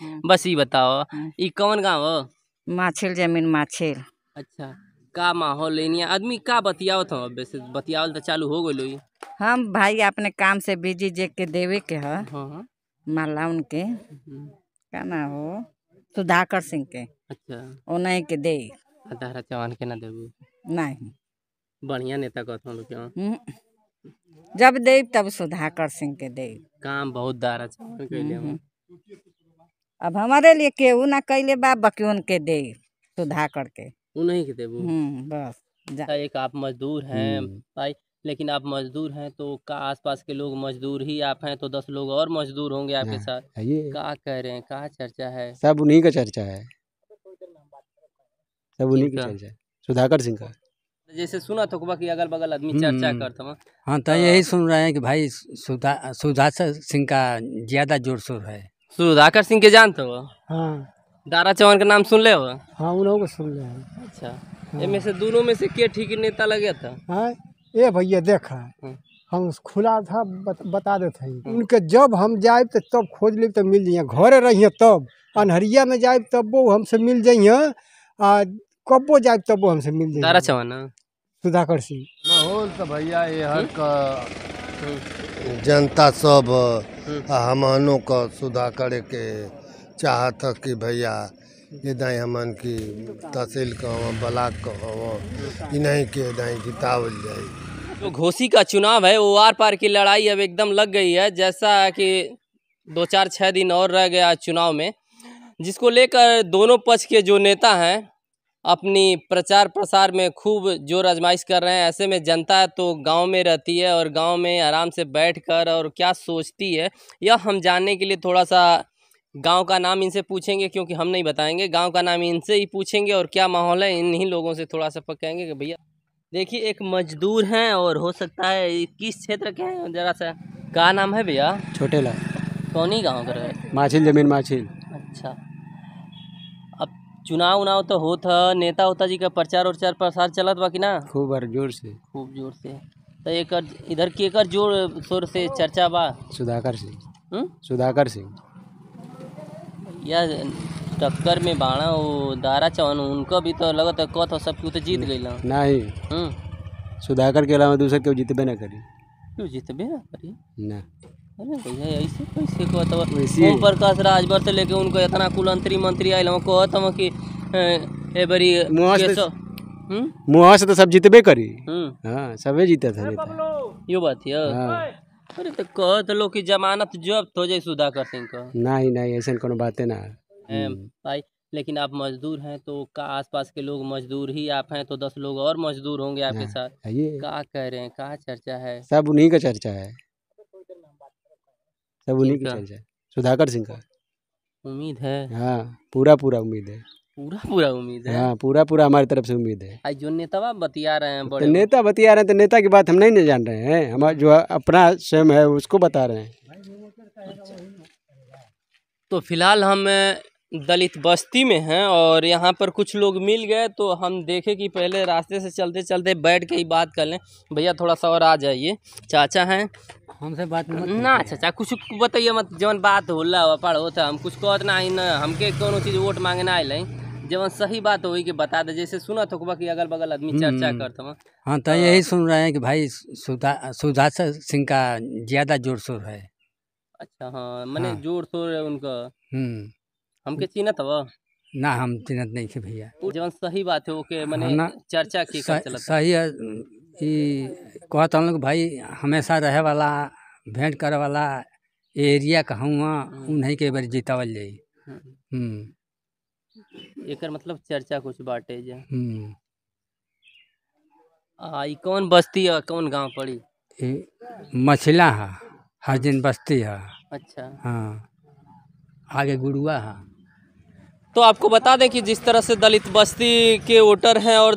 हम्म। बस ये बताओ ये हम्म। कौन गाँव हो माछिल जमीन माछिल अच्छा का माहौल आदमी का बतियाओ हो वैसे बतियावल तो चालू हो गई हम भाई अपने काम से बिजी जे के देवे के है हाँ।, हाँ। माला उनके हम्म। का ना हो सुधाकर सिंह के अच्छा ओ नहीं के दे अदारा चौहान के ना देबू नहीं बढ़िया नेता कहते लोग जब दे तब सुधाकर सिंह के दे काम बहुत दारा चौहान के लिए अब हमारे लिए केहू ना कैले बा बाकी उनके दे सुधा करके नहीं के देबू हम्म, बस एक आप मजदूर हैं हम्म। भाई लेकिन आप मजदूर हैं तो का आसपास के लोग मजदूर ही आप हैं तो दस लोग और मजदूर होंगे आपके हाँ, साथ का कह रहे हैं का चर्चा है सब उन्हीं का चर्चा है सब उन्हीं का चर्चा है सुधाकर सिंह का जैसे सुना तो कि अगल बगल आदमी हम्म। चर्चा करता हाँ तो यही हाँ। सुन रहे हैं कि भाई सुधा सुधाकर सिंह का ज्यादा जोर शोर है सुधाकर सिंह के जानते हो हाँ दारा चौहान का नाम सुन ले हो हाँ को सुन ले अच्छा हाँ। इनमें से दोनों में से क्या ठीक नेता लगे था हाँ ये भैया देखा हाँ। हम खुला था बत, बता देते हैं उनके जब हम जाए तो तब तो खोज ले तो मिल जाइए घर रहिए तब अनहरिया में जाए तब वो हमसे मिल जाइए आ कब्बो जाए तब वो हमसे मिल जाइए दारा चौहान हाँ। सुधाकर सिंह माहौल तो भैया ये हर हम्म। का जनता सब हमनों का सुधा करे के चाहत कि भैया ये दाई हमन की तहसील कहवा ब्लाक कहवा इन्हीं के दाई जितावल जाए तो घोसी का चुनाव है वो आर पार की लड़ाई अब एकदम लग गई है जैसा कि दो चार छः दिन और रह गया चुनाव में जिसको लेकर दोनों पक्ष के जो नेता हैं अपनी प्रचार प्रसार में खूब जोर आजमाइश कर रहे हैं ऐसे में जनता तो गांव में रहती है और गांव में आराम से बैठकर और क्या सोचती है यह हम जानने के लिए थोड़ा सा गांव का नाम इनसे पूछेंगे क्योंकि हम नहीं बताएंगे गांव का नाम इनसे ही पूछेंगे और क्या माहौल है इन्हीं लोगों से थोड़ा सा कहेंगे कि भैया देखिए एक मजदूर हैं और हो सकता है किस क्षेत्र के हैं जरा सा क्या नाम है भैया छोटेला कौन ही गाँव का माछिल जमीन माछिल अच्छा चुनाव उनाव तो होत ह नेता होता जी का प्रचार उचार प्रसार चलत बा कि ना खूब जोर से खूब जोर से तो एक इधर की एक जोर शोर से चर्चा बा सुधाकर सिंह सुधाकर सिंह या टक्कर में बाणा वो दारा चौहान उनका भी तो लगत है कथ सब क्यों तो जीत गई नहीं सुधाकर के अलावा दूसरे क्यों जीतबे ना करी क्यों जीतबे ना करी ना प्रकाश राजभर से तो लेके उनको इतना कुल अंतरी मंत्री आये हम कहत हम कि ए बड़ी मुहा से तो सब जीतबे करी हाँ सबे जीते थे यो बात है हाँ। अरे तो कहत तो लोग की जमानत जब्त हो जाए सुधाकर सिंह का नहीं नहीं ऐसा कोनो बातें ना हम्म। भाई लेकिन आप मजदूर हैं तो का आसपास के लोग मजदूर ही आप हैं तो दस लोग और मजदूर होंगे आपके हाँ, साथ का कह रहे हैं का चर्चा है सब उन्हीं का चर्चा है सब उन्हीं की चर्चा है सुधाकर सिंह का उम्मीद है हाँ पूरा पूरा उम्मीद है पूरा पूरा उम्मीद है हाँ पूरा पूरा हमारी तरफ से उम्मीद है आज जो नेता बतिया रहे हैं तो नेता बतिया रहे हैं तो नेता की बात हम नहीं जान रहे हैं हमारा जो अपना स्वयं है उसको बता रहे हैं तो फिलहाल हम दलित बस्ती में हैं और यहाँ पर कुछ लोग मिल गए तो हम देखे कि पहले रास्ते से चलते चलते बैठ के ही बात कर लें भैया थोड़ा सा और आ जाइए चाचा हैं हमसे बात मत ना चाचा कुछ बताइए मत जवन बात होला पढ़ो तो हम कुछ कहत ना ही ना हमके कोनो चीज़ वोट मांगे ना आए जवन सही बात हो कि बता दे जैसे सुना तो कि अगल बगल आदमी हम्म। चर्चा करते हूँ हाँ तो यही तो- सुन रहे हैं कि भाई सुधा सिंह का ज़्यादा जोर शोर है अच्छा हाँ मैंने हाँ। जोर शोर है उनका हम्म। हमके चिन्हत हवा ना हम चिन्हत नहीं थे भैया जवन सही बात है ओके मैंने चर्चा की सह, सही है कहत हम लोग भाई हमेशा रहे वाला भेंट करे वाला एरिया कहूँ हाँ, हाँ। उन्हीं के बार जीतावल जाई हाँ। हम्म। एक मतलब चर्चा कुछ बाटे जे हम्म। आई कौन बस्ती है कौन गांव पड़ी मछला है हर दिन बस्ती है अच्छा हाँ आगे गुड़ुआ है तो आपको बता दें कि जिस तरह से दलित बस्ती के वोटर हैं और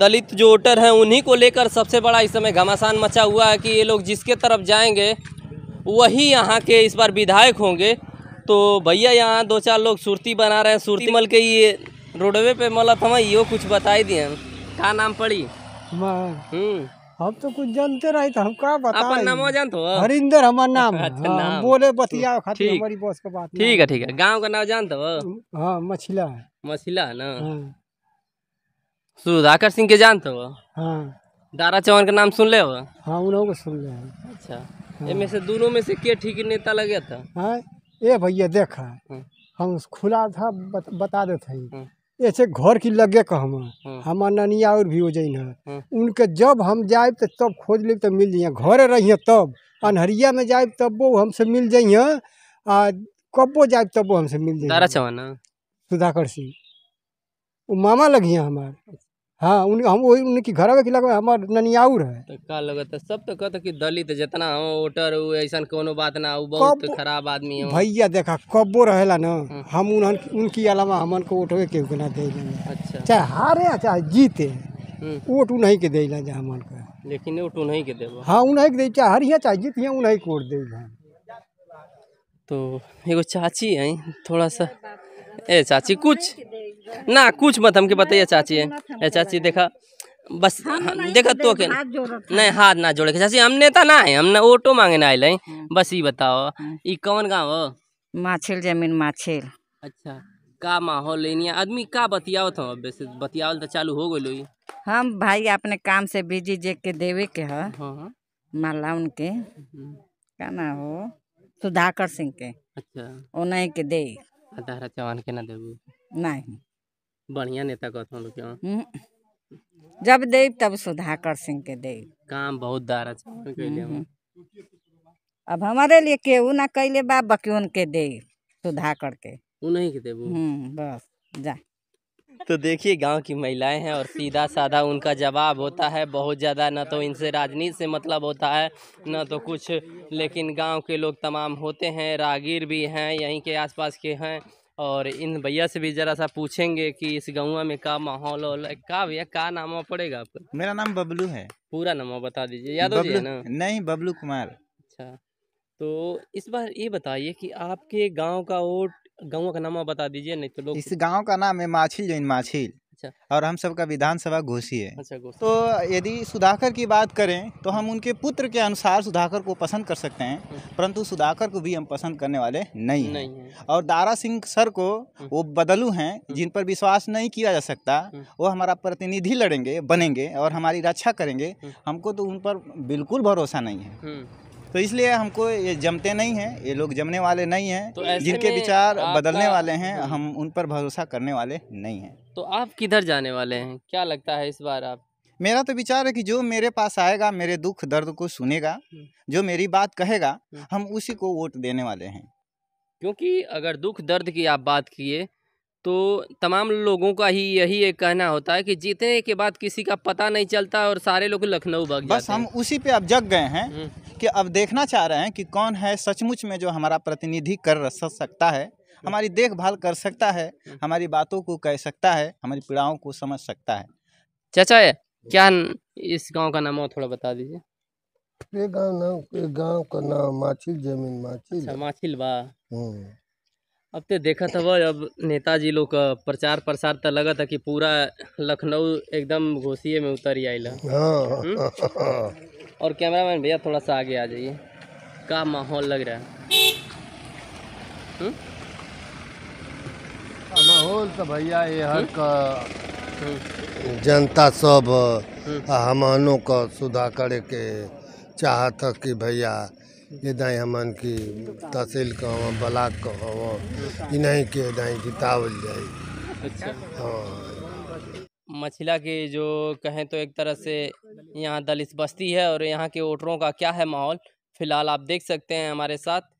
दलित जो वोटर हैं उन्हीं को लेकर सबसे बड़ा इस समय घमासान मचा हुआ है कि ये लोग जिसके तरफ जाएंगे वही यहाँ के इस बार विधायक होंगे तो भैया यहाँ दो चार लोग सुरती बना रहे हैं सुरती मल के ये रोडवे पे मलत हमें यो कुछ बता दिए का नाम पड़ी हम्म हम तो कुछ जानते नहीं तो हम क्या बताए नाम जानते हो हरिंदर हमारा नाम अच्छा, अच्छा हाँ, नाम बोले बतिया खातिर हमारी बॉस के बात ठीक है ठीक है गांव का नाम जानते हो हाँ मछिला है मछिला है ना हाँ। सुधाकर सिंह के जानते हो हाँ दारा चौहान का नाम सुन ले हो हाँ उन लोगों को सुन ले अच्छा हाँ। में से दोनों में से क्या ठीक नेता लगे था हाँ ए भैया देखा हम खुला था बता देते हैं ऐसे घर की लगे हाँ। हम हमार ननिया और भी हो जाइन है हाँ। उनके जब हम जाए तो तब खोज ले तो मिल जाइए घर रहिए तब हाँ। अनहरिया में जाए वो हमसे मिल जाइए आ कबो जाए वो हमसे मिल जाइए सुधाकर सिंह वो मामा लगिए हमारे हाँ उन हम वही उनकी घर के खिलाफ हमारे ननियाउर तो है सब तो कहते कि दलित जितना हम वोटर हुए ऐसा कोनो बात ना हो बहुत खराब आदमी है भैया देखा कब्बो रहेला ना हाँ। हम उन उनकी अलावा हमन को वोटवे के ना दे अच्छा चाहे हारे चाहे जीते हाँ। वोट उन्हीं के ला जा हमन लेकिन वोट उन्हीं के हाँ के दे चाहे चाहे को वोट तो एगो चाची है थोड़ा सा ए चाची कुछ ना कुछ मत हमके बताइए चाची तो है चाची देखा बस हाँ, देखा तो के नहीं हाथ ना जोड़े चाची हम नेता ना है हम ना ऑटो मांगे ना आए हाँ। बस ये बताओ ये हाँ। कौन गाँव हो माछिल जमीन माछिल अच्छा का माहौल आदमी का बतियाओ था अब वैसे बतियावल तो चालू हो गई हम भाई अपने काम से बिजी जे के देवे के है माला उनके हम्म। का ना हो सुधाकर सिंह के अच्छा ओना के दे चौहान के ना देवे नहीं बढ़िया नेता कहते लोग के हम्म। जब दे तब सुधाकर सिंह के दे काम बहुत दारा हम्म। अब हमारे लिए केहू ना कैले बा बकिउन के दे सुधाकर के नहीं के देबू हम्म, बस जा तो देखिए गांव की महिलाएं हैं और सीधा साधा उनका जवाब होता है बहुत ज़्यादा ना तो इनसे राजनीति से मतलब होता है ना तो कुछ लेकिन गांव के लोग तमाम होते हैं रागीर भी हैं यहीं के आसपास के हैं और इन भैया से भी ज़रा सा पूछेंगे कि इस गाँव में का माहौल और का भैया का नाम पड़ेगा आपका मेरा नाम बबलू है पूरा नाम बता दीजिए याद हो ना नहीं बबलू कुमार अच्छा तो इस बार ये बताइए कि आपके गांव का वोट गाँव का नाम बता दीजिए नहीं तो लोग इस गांव का नाम है माछिल जो इन माछिल अच्छा और हम सबका विधानसभा घोषी है अच्छा तो यदि सुधाकर की बात करें तो हम उनके पुत्र के अनुसार सुधाकर को पसंद कर सकते हैं हम्म। परंतु सुधाकर को भी हम पसंद करने वाले नहीं हैं है। और दारा सिंह सर को हम्म। वो बदलू हैं हम्म। जिन पर विश्वास नहीं किया जा सकता वो हमारा प्रतिनिधि लड़ेंगे बनेंगे और हमारी रक्षा करेंगे हमको तो उन पर बिल्कुल भरोसा नहीं है तो इसलिए हमको ये जमते नहीं हैं ये लोग जमने वाले नहीं हैं तो जिनके विचार बदलने वाले हैं हम्म। हम उन पर भरोसा करने वाले नहीं हैं तो आप किधर जाने वाले हैं क्या लगता है इस बार आप मेरा तो विचार है कि जो मेरे पास आएगा मेरे दुख दर्द को सुनेगा हम्म। जो मेरी बात कहेगा हम्म। हम उसी को वोट देने वाले हैं क्योंकि अगर दुख दर्द की आप बात किए तो तमाम लोगों का ही यही एक कहना होता है कि जीतने के बाद किसी का पता नहीं चलता और सारे लोग लखनऊ भाग बस हम उसी पे अब जग गए हैं कि अब देखना चाह रहे हैं कि कौन है सचमुच में जो हमारा प्रतिनिधि कर सकता है हमारी देखभाल कर सकता है हमारी बातों को कह सकता है हमारी पीड़ाओं को समझ सकता है चाचा क्या इस गांव का नाम थोड़ा बता दीजिए ये गांव नाम गांव का नाम माछिल जमीन माछिल अच्छा, माछिल बा हम्म। अब तो देखा था वह अब नेताजी लोग का प्रचार प्रसार तो लगा था कि पूरा लखनऊ एकदम घोसिए में उतर आइला हाँ, हम्म। और कैमरा मैन भैया थोड़ा सा आगे आ जाइए का माहौल लग रहा है हम्म? माहौल तो भैया ये हर हम्म? का हम्म। जनता सब हमानों का सुधा करे के चाहत कि भैया ये दाई हमन की तहसील का हो ब्लाक का इन्हीं के दाई जितावल जाए अच्छा। हाँ मछिला की जो कहें तो एक तरह से यहाँ दलित बस्ती है और यहाँ के वोटरों का क्या है माहौल फ़िलहाल आप देख सकते हैं हमारे साथ